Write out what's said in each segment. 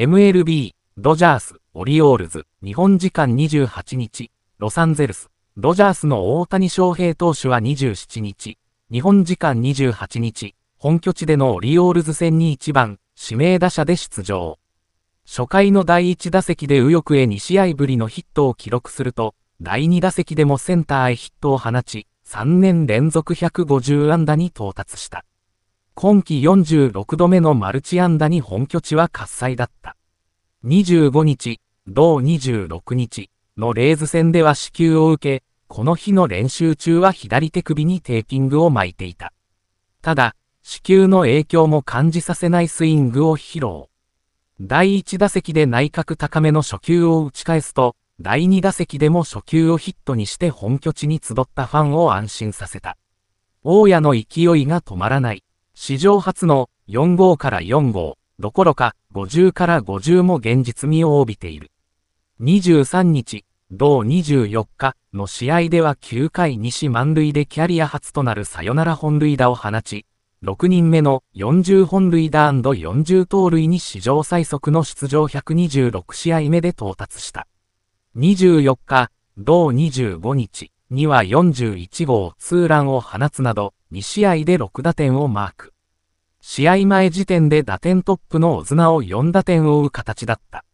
MLB、ドジャース、オリオールズ、日本時間28日、ロサンゼルス、ドジャースの大谷翔平投手は27日、日本時間28日、本拠地でのオリオールズ戦に1番、指名打者で出場。初回の第1打席で右翼へ2試合ぶりのヒットを記録すると、第2打席でもセンターへヒットを放ち、3年連続150安打に到達した。今季46度目のマルチ安打に本拠地は喝采だった。25日、同26日のレイズ戦では支給を受け、この日の練習中は左手首にテーピングを巻いていた。ただ、支給の影響も感じさせないスイングを披露。第1打席で内角高めの初球を打ち返すと、第2打席でも初球をヒットにして本拠地に集ったファンを安心させた。大家の勢いが止まらない。史上初の4号から4号どころか50から50も現実味を帯びている。23日、同24日の試合では9回西満塁でキャリア初となるサヨナラ本塁打を放ち、6人目の40本塁打 &40 盗塁に史上最速の出場126試合目で到達した。24日、同25日には41号ツーランを放つなど、2試合で6打点をマーク。試合前時点で打点トップのオズナを4打点を追う形だった。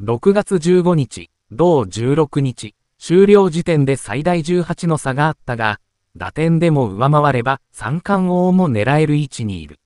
6月15日、同16日、終了時点で最大18の差があったが、打点でも上回れば三冠王も狙える位置にいる。